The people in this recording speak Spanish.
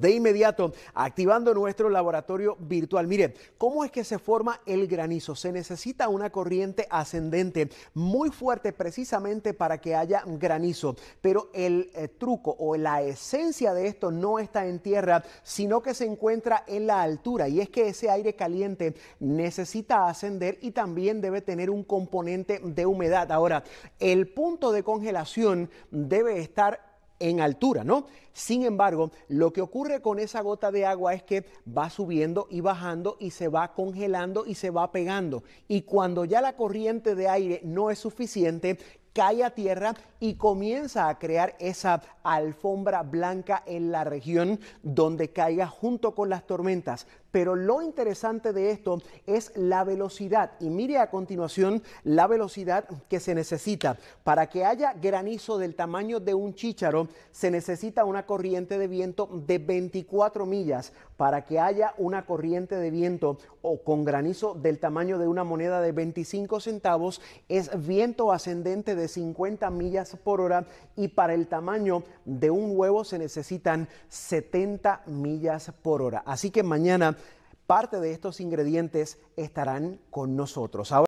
De inmediato, activando nuestro laboratorio virtual. Mire, ¿cómo es que se forma el granizo? Se necesita una corriente ascendente muy fuerte precisamente para que haya granizo. Pero el eh, truco o la esencia de esto no está en tierra, sino que se encuentra en la altura. Y es que ese aire caliente necesita ascender y también debe tener un componente de humedad. Ahora, el punto de congelación debe estar en altura, ¿no? Sin embargo, lo que ocurre con esa gota de agua es que va subiendo y bajando y se va congelando y se va pegando. Y cuando ya la corriente de aire no es suficiente, cae a tierra y comienza a crear esa alfombra blanca en la región donde caiga junto con las tormentas. Pero lo interesante de esto es la velocidad. Y mire a continuación la velocidad que se necesita. Para que haya granizo del tamaño de un chícharo, se necesita una corriente de viento de 24 millas. Para que haya una corriente de viento o con granizo del tamaño de una moneda de 25 centavos, es viento ascendente de 50 millas por hora y para el tamaño de un huevo se necesitan 70 millas por hora. Así que mañana parte de estos ingredientes estarán con nosotros. Ahora